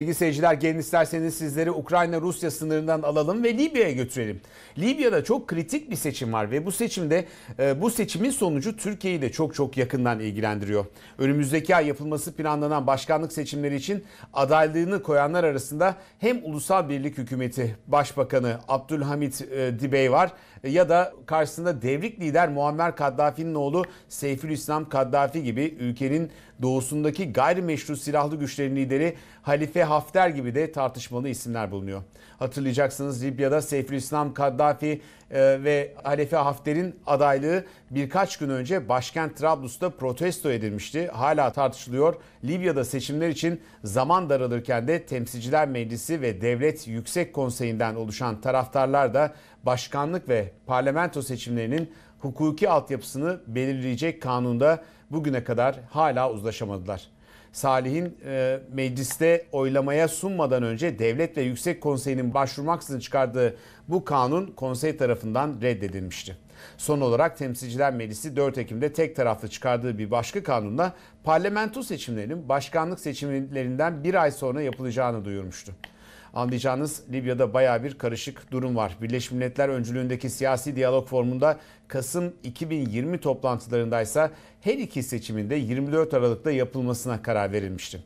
Sevgili seyirciler gelin isterseniz sizleri Ukrayna-Rusya sınırından alalım ve Libya'ya götürelim. Libya'da çok kritik bir seçim var ve bu seçimde e, bu seçimin sonucu Türkiye'yi de çok çok yakından ilgilendiriyor. Önümüzdeki ay yapılması planlanan başkanlık seçimleri için adaylığını koyanlar arasında hem Ulusal Birlik Hükümeti Başbakanı Abdülhamit e, Dibey var e, ya da karşısında devrik lider Muammer Kaddafi'nin oğlu Seyfül İslam Kaddafi gibi ülkenin doğusundaki gayrimeşru silahlı güçlerin lideri Halife Hafter gibi de tartışmalı isimler bulunuyor. Hatırlayacaksınız Libya'da Seyfülislam Kaddafi e, ve Halife Hafter'in adaylığı birkaç gün önce başkent Trablus'ta protesto edilmişti. Hala tartışılıyor. Libya'da seçimler için zaman daralırken de Temsilciler Meclisi ve Devlet Yüksek Konseyi'nden oluşan taraftarlar da başkanlık ve parlamento seçimlerinin hukuki altyapısını belirleyecek kanunda bugüne kadar hala uzlaşamadılar. Salih'in e, mecliste oylamaya sunmadan önce Devlet ve Yüksek Konseyinin başvurmaksızın çıkardığı bu kanun konsey tarafından reddedilmişti. Son olarak Temsilciler Meclisi 4 Ekim'de tek taraflı çıkardığı bir başka kanunda parlamento seçimlerinin başkanlık seçimlerinden bir ay sonra yapılacağını duyurmuştu. Anlayacağınız Libya'da baya bir karışık durum var. Birleşmiş Milletler öncülüğündeki siyasi diyalog formunda Kasım 2020 toplantılarındaysa her iki seçiminde 24 Aralık'ta yapılmasına karar verilmişti.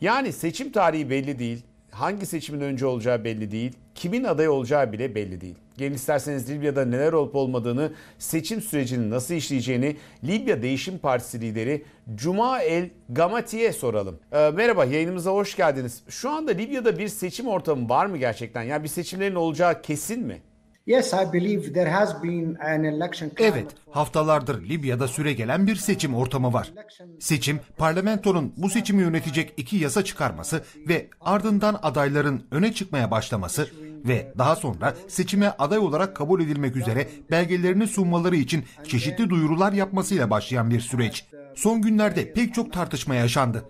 Yani seçim tarihi belli değil hangi seçimin önce olacağı belli değil, kimin aday olacağı bile belli değil. Gelin isterseniz Libya'da neler olup olmadığını, seçim sürecinin nasıl işleyeceğini Libya Değişim Partisi lideri Cuma El Gamati'ye soralım. Ee, merhaba yayınımıza hoş geldiniz. Şu anda Libya'da bir seçim ortamı var mı gerçekten? Yani bir seçimlerin olacağı kesin mi? Evet, haftalardır Libya'da süre gelen bir seçim ortamı var. Seçim, parlamentonun bu seçimi yönetecek iki yasa çıkarması ve ardından adayların öne çıkmaya başlaması ve daha sonra seçime aday olarak kabul edilmek üzere belgelerini sunmaları için çeşitli duyurular yapmasıyla başlayan bir süreç. Son günlerde pek çok tartışma yaşandı.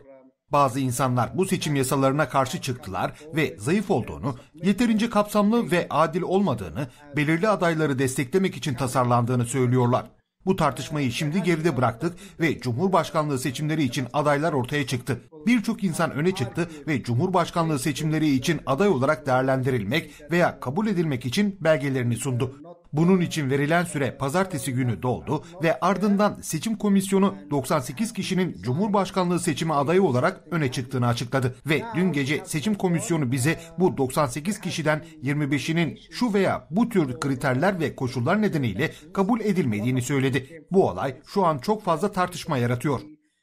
Bazı insanlar bu seçim yasalarına karşı çıktılar ve zayıf olduğunu, yeterince kapsamlı ve adil olmadığını, belirli adayları desteklemek için tasarlandığını söylüyorlar. Bu tartışmayı şimdi geride bıraktık ve Cumhurbaşkanlığı seçimleri için adaylar ortaya çıktı. Birçok insan öne çıktı ve Cumhurbaşkanlığı seçimleri için aday olarak değerlendirilmek veya kabul edilmek için belgelerini sundu. Bunun için verilen süre pazartesi günü doldu ve ardından seçim komisyonu 98 kişinin Cumhurbaşkanlığı seçimi adayı olarak öne çıktığını açıkladı. Ve dün gece seçim komisyonu bize bu 98 kişiden 25'inin şu veya bu tür kriterler ve koşullar nedeniyle kabul edilmediğini söyledi. Bu olay şu an çok fazla tartışma yaratıyor.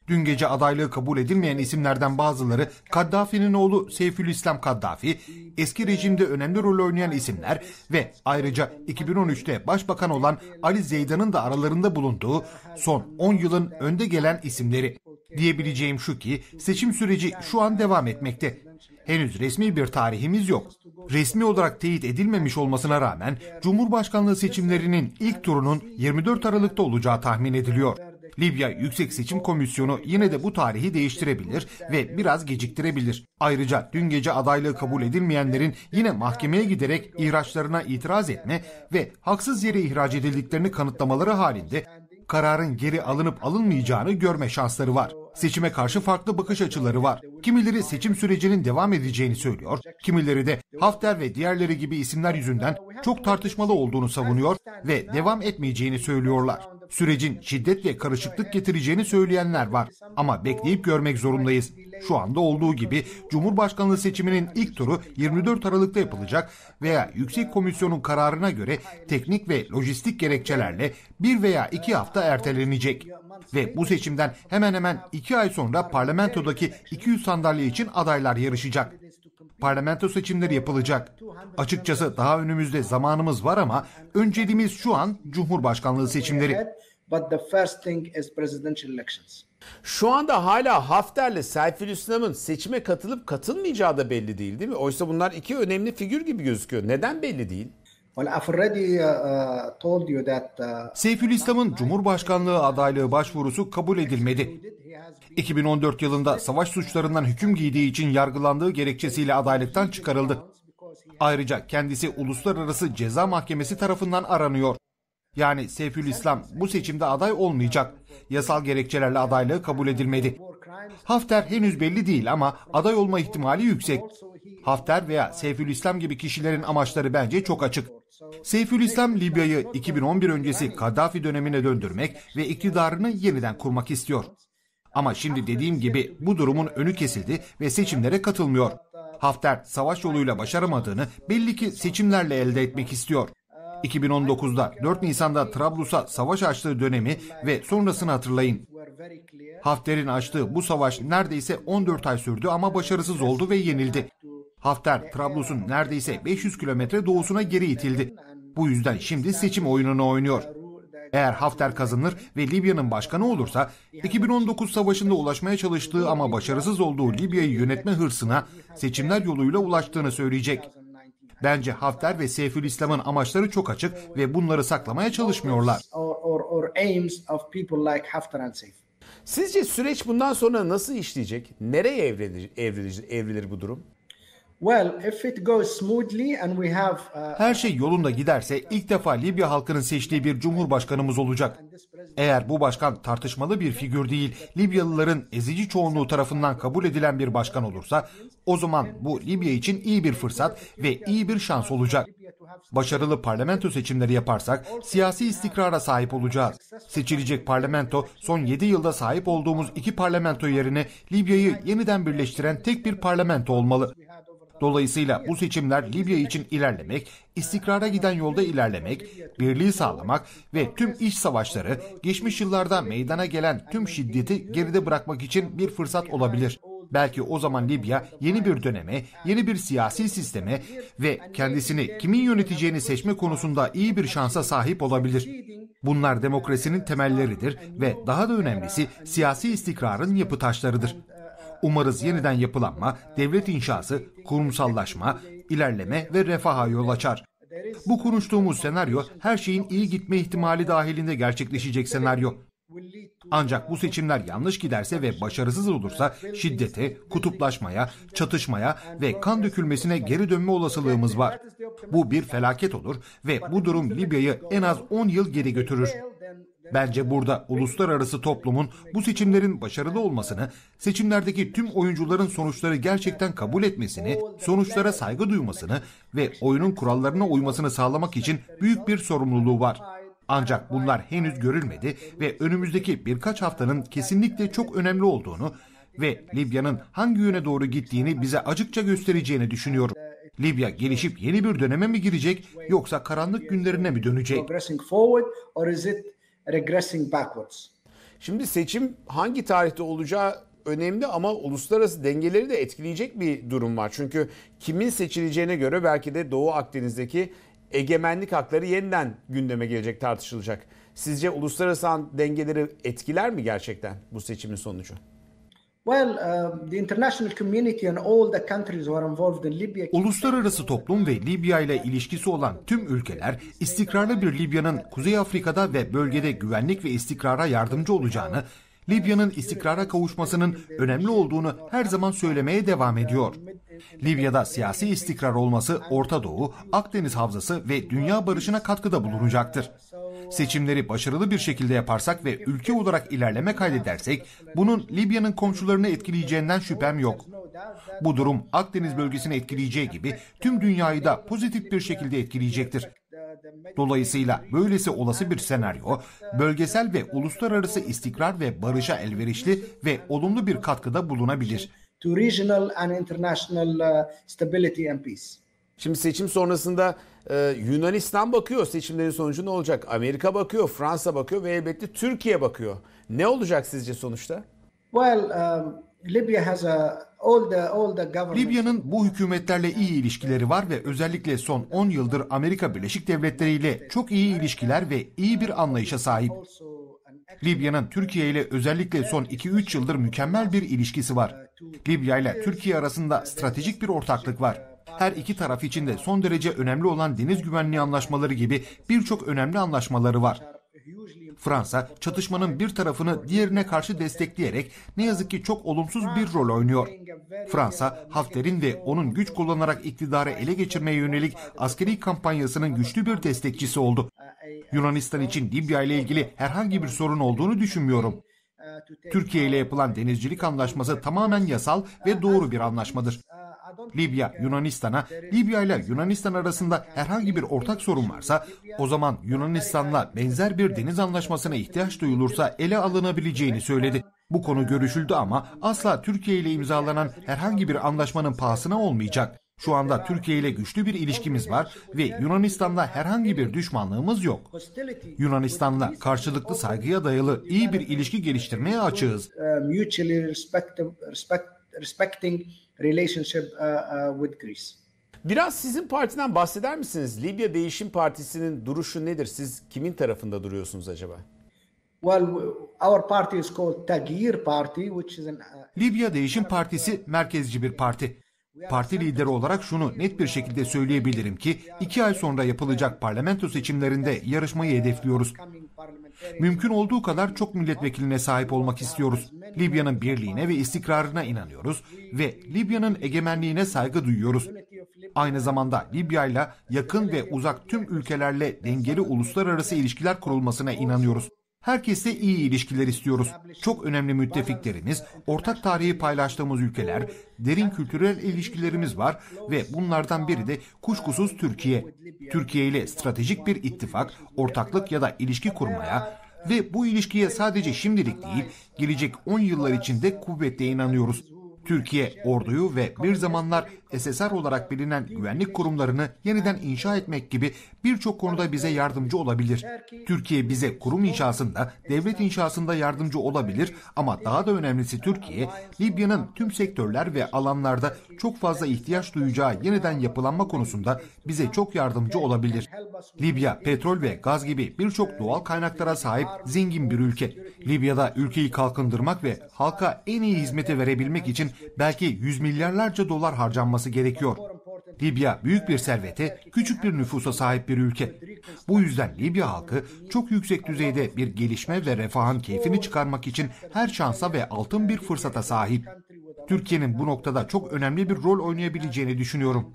Dün gece adaylığı kabul edilmeyen isimlerden bazıları Kaddafi'nin oğlu Seyfülislam Kaddafi, eski rejimde önemli rol oynayan isimler ve ayrıca 2013'te başbakan olan Ali Zeydan'ın da aralarında bulunduğu son 10 yılın önde gelen isimleri. Diyebileceğim şu ki seçim süreci şu an devam etmekte. Henüz resmi bir tarihimiz yok. Resmi olarak teyit edilmemiş olmasına rağmen Cumhurbaşkanlığı seçimlerinin ilk turunun 24 Aralık'ta olacağı tahmin ediliyor. Libya Yüksek Seçim Komisyonu yine de bu tarihi değiştirebilir ve biraz geciktirebilir. Ayrıca dün gece adaylığı kabul edilmeyenlerin yine mahkemeye giderek ihraçlarına itiraz etme ve haksız yere ihraç edildiklerini kanıtlamaları halinde kararın geri alınıp alınmayacağını görme şansları var. Seçime karşı farklı bakış açıları var. Kimileri seçim sürecinin devam edeceğini söylüyor, kimileri de Hafter ve diğerleri gibi isimler yüzünden çok tartışmalı olduğunu savunuyor ve devam etmeyeceğini söylüyorlar. Sürecin şiddet ve karışıklık getireceğini söyleyenler var ama bekleyip görmek zorundayız. Şu anda olduğu gibi Cumhurbaşkanlığı seçiminin ilk turu 24 Aralık'ta yapılacak veya Yüksek Komisyon'un kararına göre teknik ve lojistik gerekçelerle bir veya iki hafta ertelenecek. Ve bu seçimden hemen hemen iki ay sonra parlamentodaki 200 sandalye için adaylar yarışacak. Parlamento seçimleri yapılacak. Açıkçası daha önümüzde zamanımız var ama önceliğimiz şu an Cumhurbaşkanlığı seçimleri. Şu anda hala Hafter'le Seyfül İslam'ın seçime katılıp katılmayacağı da belli değil değil mi? Oysa bunlar iki önemli figür gibi gözüküyor. Neden belli değil? Uh, uh, uh, Seyfülislam'ın Cumhurbaşkanlığı adaylığı başvurusu kabul edilmedi. 2014 yılında savaş suçlarından hüküm giydiği için yargılandığı gerekçesiyle adaylıktan çıkarıldı. Ayrıca kendisi Uluslararası Ceza Mahkemesi tarafından aranıyor. Yani Seyfülislam bu seçimde aday olmayacak. Yasal gerekçelerle adaylığı kabul edilmedi. Hafter henüz belli değil ama aday olma ihtimali yüksek. Hafter veya Seyfülislam gibi kişilerin amaçları bence çok açık. Seyfülislam Libya'yı 2011 öncesi Kaddafi dönemine döndürmek ve iktidarını yeniden kurmak istiyor. Ama şimdi dediğim gibi bu durumun önü kesildi ve seçimlere katılmıyor. Hafter savaş yoluyla başaramadığını belli ki seçimlerle elde etmek istiyor. 2019'da 4 Nisan'da Trablus'a savaş açtığı dönemi ve sonrasını hatırlayın. Hafter'in açtığı bu savaş neredeyse 14 ay sürdü ama başarısız oldu ve yenildi. Hafter Trablus'un neredeyse 500 kilometre doğusuna geri itildi bu yüzden şimdi seçim oyununu oynuyor. Eğer Hafter kazanır ve Libya'nın başkanı olursa 2019 savaşında ulaşmaya çalıştığı ama başarısız olduğu Libya'yı yönetme hırsına seçimler yoluyla ulaştığını söyleyecek. Bence Hafter ve İslam'ın amaçları çok açık ve bunları saklamaya çalışmıyorlar. Sizce süreç bundan sonra nasıl işleyecek? Nereye evrilir, evrilir, evrilir bu durum? Uh, Her şey yolunda giderse ilk defa Libya halkının seçtiği bir cumhurbaşkanımız olacak. Eğer bu başkan tartışmalı bir figür değil, Libyalıların ezici çoğunluğu tarafından kabul edilen bir başkan olursa, o zaman bu Libya için iyi bir fırsat ve iyi bir şans olacak. Başarılı parlamento seçimleri yaparsak siyasi istikrara sahip olacağız. Seçilecek parlamento son 7 yılda sahip olduğumuz iki parlamento yerine Libya'yı yeniden birleştiren tek bir parlamento olmalı. Dolayısıyla bu seçimler Libya için ilerlemek, istikrara giden yolda ilerlemek, birliği sağlamak ve tüm iç savaşları, geçmiş yıllarda meydana gelen tüm şiddeti geride bırakmak için bir fırsat olabilir. Belki o zaman Libya yeni bir döneme, yeni bir siyasi sisteme ve kendisini kimin yöneteceğini seçme konusunda iyi bir şansa sahip olabilir. Bunlar demokrasinin temelleridir ve daha da önemlisi siyasi istikrarın yapı taşlarıdır. Umarız yeniden yapılanma, devlet inşası, kurumsallaşma, ilerleme ve refaha yol açar. Bu konuştuğumuz senaryo her şeyin iyi gitme ihtimali dahilinde gerçekleşecek senaryo. Ancak bu seçimler yanlış giderse ve başarısız olursa şiddete, kutuplaşmaya, çatışmaya ve kan dökülmesine geri dönme olasılığımız var. Bu bir felaket olur ve bu durum Libya'yı en az 10 yıl geri götürür. Bence burada uluslararası toplumun bu seçimlerin başarılı olmasını, seçimlerdeki tüm oyuncuların sonuçları gerçekten kabul etmesini, sonuçlara saygı duymasını ve oyunun kurallarına uymasını sağlamak için büyük bir sorumluluğu var. Ancak bunlar henüz görülmedi ve önümüzdeki birkaç haftanın kesinlikle çok önemli olduğunu ve Libya'nın hangi yöne doğru gittiğini bize acıkça göstereceğini düşünüyorum. Libya gelişip yeni bir döneme mi girecek yoksa karanlık günlerine mi dönecek? regressing backwards. Şimdi seçim hangi tarihte olacağı önemli ama uluslararası dengeleri de etkileyecek bir durum var. Çünkü kimin seçileceğine göre belki de Doğu Akdeniz'deki egemenlik hakları yeniden gündeme gelecek, tartışılacak. Sizce uluslararası dengeleri etkiler mi gerçekten bu seçimin sonucu? Well, uh, the international community and all the countries who are involved in Libya. Uluslararası toplum ve Libya ile ilişkisi olan tüm ülkeler istikrarlı bir Libya'nın Kuzey Afrika'da ve bölgede güvenlik ve istikrara yardımcı olacağını, Libya'nın istikrara kavuşmasının önemli olduğunu her zaman söylemeye devam ediyor. Libya'da siyasi istikrar olması Orta Doğu, Akdeniz Havzası ve dünya barışına katkıda bulunacaktır. Seçimleri başarılı bir şekilde yaparsak ve ülke olarak ilerleme kaydedersek bunun Libya'nın komşularını etkileyeceğinden şüphem yok. Bu durum Akdeniz bölgesini etkileyeceği gibi tüm dünyayı da pozitif bir şekilde etkileyecektir. Dolayısıyla böylesi olası bir senaryo bölgesel ve uluslararası istikrar ve barışa elverişli ve olumlu bir katkıda bulunabilir. To regional and international uh, stability and peace. Şimdi seçim sonrasında e, Yunanistan bakıyor seçimlerin sonucu ne olacak? Amerika bakıyor, Fransa bakıyor ve elbette Türkiye bakıyor. Ne olacak sizce sonuçta? Well, um, Libya has a Libya'nın bu hükümetlerle iyi ilişkileri var ve özellikle son 10 yıldır Amerika Birleşik Devletleri ile çok iyi ilişkiler ve iyi bir anlayışa sahip. Libya'nın Türkiye ile özellikle son 2-3 yıldır mükemmel bir ilişkisi var. Libya ile Türkiye arasında stratejik bir ortaklık var her iki taraf için de son derece önemli olan deniz güvenliği anlaşmaları gibi birçok önemli anlaşmaları var. Fransa çatışmanın bir tarafını diğerine karşı destekleyerek ne yazık ki çok olumsuz bir rol oynuyor. Fransa, Hafter'in ve onun güç kullanarak iktidarı ele geçirmeye yönelik askeri kampanyasının güçlü bir destekçisi oldu. Yunanistan için Libya ile ilgili herhangi bir sorun olduğunu düşünmüyorum. Türkiye ile yapılan denizcilik anlaşması tamamen yasal ve doğru bir anlaşmadır. Libya Yunanistan'a, Libya ile Yunanistan arasında herhangi bir ortak sorun varsa o zaman Yunanistan'la benzer bir deniz anlaşmasına ihtiyaç duyulursa ele alınabileceğini söyledi. Bu konu görüşüldü ama asla Türkiye ile imzalanan herhangi bir anlaşmanın pahasına olmayacak. Şu anda Türkiye ile güçlü bir ilişkimiz var ve Yunanistan'da herhangi bir düşmanlığımız yok. Yunanistan'la karşılıklı saygıya dayalı iyi bir ilişki geliştirmeye açığız respecting relationship uh, uh, with Greece. Biraz sizin partiden bahseder misiniz? Libya Değişim Partisi'nin duruşu nedir? Siz kimin tarafında duruyorsunuz acaba? Well, our party is called Tagir Party, which is an uh, Libya Değişim Partisi merkezci bir parti. Parti lideri olarak şunu net bir şekilde söyleyebilirim ki iki ay sonra yapılacak parlamento seçimlerinde yarışmayı hedefliyoruz. Mümkün olduğu kadar çok milletvekiline sahip olmak istiyoruz. Libya'nın birliğine ve istikrarına inanıyoruz ve Libya'nın egemenliğine saygı duyuyoruz. Aynı zamanda Libya ile yakın ve uzak tüm ülkelerle dengeli uluslararası ilişkiler kurulmasına inanıyoruz. Herkesle iyi ilişkiler istiyoruz. Çok önemli müttefiklerimiz, ortak tarihi paylaştığımız ülkeler, derin kültürel ilişkilerimiz var ve bunlardan biri de kuşkusuz Türkiye. Türkiye ile stratejik bir ittifak, ortaklık ya da ilişki kurmaya ve bu ilişkiye sadece şimdilik değil, gelecek 10 yıllar içinde kuvvetle inanıyoruz. Türkiye orduyu ve bir zamanlar SSR olarak bilinen güvenlik kurumlarını yeniden inşa etmek gibi birçok konuda bize yardımcı olabilir. Türkiye bize kurum inşasında, devlet inşasında yardımcı olabilir ama daha da önemlisi Türkiye, Libya'nın tüm sektörler ve alanlarda çok fazla ihtiyaç duyacağı yeniden yapılanma konusunda bize çok yardımcı olabilir. Libya petrol ve gaz gibi birçok doğal kaynaklara sahip zengin bir ülke. Libya'da ülkeyi kalkındırmak ve halka en iyi hizmeti verebilmek için belki yüz milyarlarca dolar harcanması olması gerekiyor. Libya büyük bir servete, küçük bir nüfusa sahip bir ülke. Bu yüzden Libya halkı çok yüksek düzeyde bir gelişme ve refahın keyfini çıkarmak için her şansa ve altın bir fırsata sahip. Türkiye'nin bu noktada çok önemli bir rol oynayabileceğini düşünüyorum.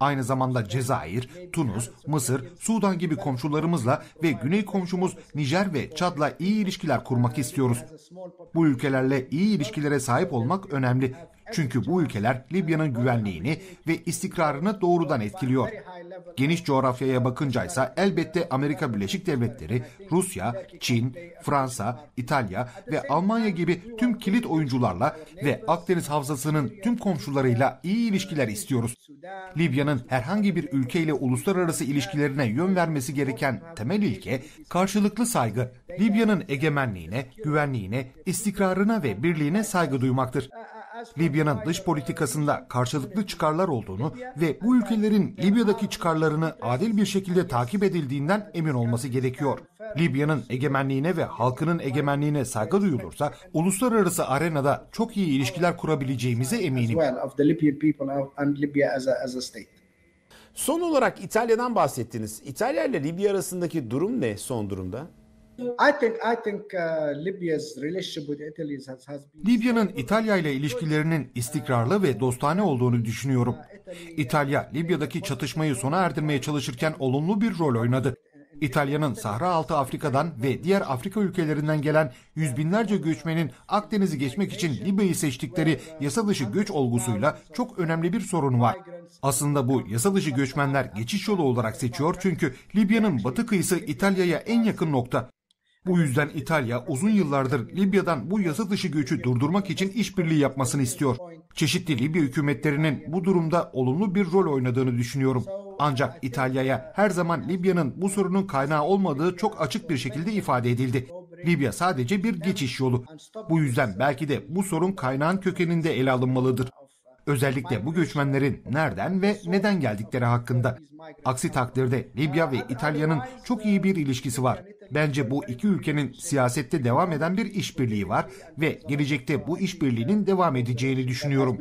Aynı zamanda Cezayir, Tunus, Mısır, Sudan gibi komşularımızla ve güney komşumuz Nijer ve Çad'la iyi ilişkiler kurmak istiyoruz. Bu ülkelerle iyi ilişkilere sahip olmak önemli çünkü bu ülkeler Libya'nın güvenliğini ve istikrarını doğrudan etkiliyor. Geniş coğrafyaya bakınca ise elbette Amerika Birleşik Devletleri, Rusya, Çin, Fransa, İtalya ve Almanya gibi tüm kilit oyuncularla ve Akdeniz havzasının tüm komşularıyla iyi ilişkiler istiyoruz. Libya'nın herhangi bir ülkeyle uluslararası ilişkilerine yön vermesi gereken temel ilke karşılıklı saygı, Libya'nın egemenliğine, güvenliğine, istikrarına ve birliğine saygı duymaktır. Libya'nın dış politikasında karşılıklı çıkarlar olduğunu ve bu ülkelerin Libya'daki çıkarlarını adil bir şekilde takip edildiğinden emin olması gerekiyor. Libya'nın egemenliğine ve halkının egemenliğine saygı duyulursa uluslararası arenada çok iyi ilişkiler kurabileceğimize eminim. Son olarak İtalya'dan bahsettiniz. İtalya ile Libya arasındaki durum ne son durumda? I think I think uh, Libya's relationship with Italy has, has been Libya'nın İtalya ile ilişkilerinin istikrarlı ve dostane olduğunu düşünüyorum. İtalya Libya'daki çatışmayı sona erdirmeye çalışırken olumlu bir rol oynadı. İtalya'nın Sahra altı Afrika'dan ve diğer Afrika ülkelerinden gelen yüz binlerce göçmenin Akdeniz'i geçmek için Libya'yı seçtikleri yasa dışı göç olgusuyla çok önemli bir sorun var. Aslında bu yasa dışı göçmenler geçiş yolu olarak seçiyor çünkü Libya'nın batı kıyısı İtalya'ya en yakın nokta. Bu yüzden İtalya uzun yıllardır Libya'dan bu yasa dışı göçü durdurmak için işbirliği yapmasını istiyor. Çeşitli Libya hükümetlerinin bu durumda olumlu bir rol oynadığını düşünüyorum. Ancak İtalya'ya her zaman Libya'nın bu sorunun kaynağı olmadığı çok açık bir şekilde ifade edildi. Libya sadece bir geçiş yolu. Bu yüzden belki de bu sorun kaynağın kökeninde ele alınmalıdır. Özellikle bu göçmenlerin nereden ve neden geldikleri hakkında. Aksi takdirde Libya ve İtalya'nın çok iyi bir ilişkisi var. Bence bu iki ülkenin siyasette devam eden bir işbirliği var ve gelecekte bu işbirliğinin devam edeceğini düşünüyorum.